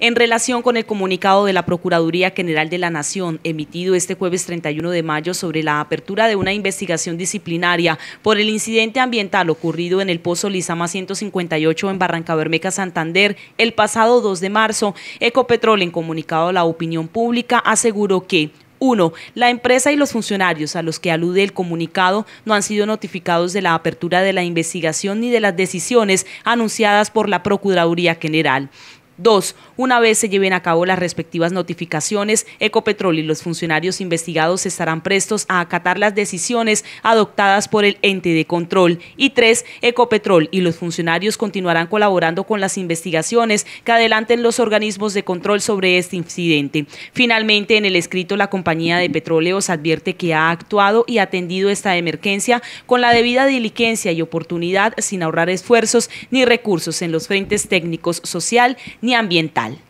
En relación con el comunicado de la Procuraduría General de la Nación emitido este jueves 31 de mayo sobre la apertura de una investigación disciplinaria por el incidente ambiental ocurrido en el Pozo Lizama 158 en Barranca Bermeca, Santander, el pasado 2 de marzo, Ecopetrol en comunicado a la opinión pública aseguró que 1. La empresa y los funcionarios a los que alude el comunicado no han sido notificados de la apertura de la investigación ni de las decisiones anunciadas por la Procuraduría General. Dos, una vez se lleven a cabo las respectivas notificaciones, Ecopetrol y los funcionarios investigados estarán prestos a acatar las decisiones adoptadas por el ente de control. Y tres, Ecopetrol y los funcionarios continuarán colaborando con las investigaciones que adelanten los organismos de control sobre este incidente. Finalmente, en el escrito, la compañía de petróleos advierte que ha actuado y atendido esta emergencia con la debida diligencia y oportunidad sin ahorrar esfuerzos ni recursos en los frentes técnicos, social ni ambiental.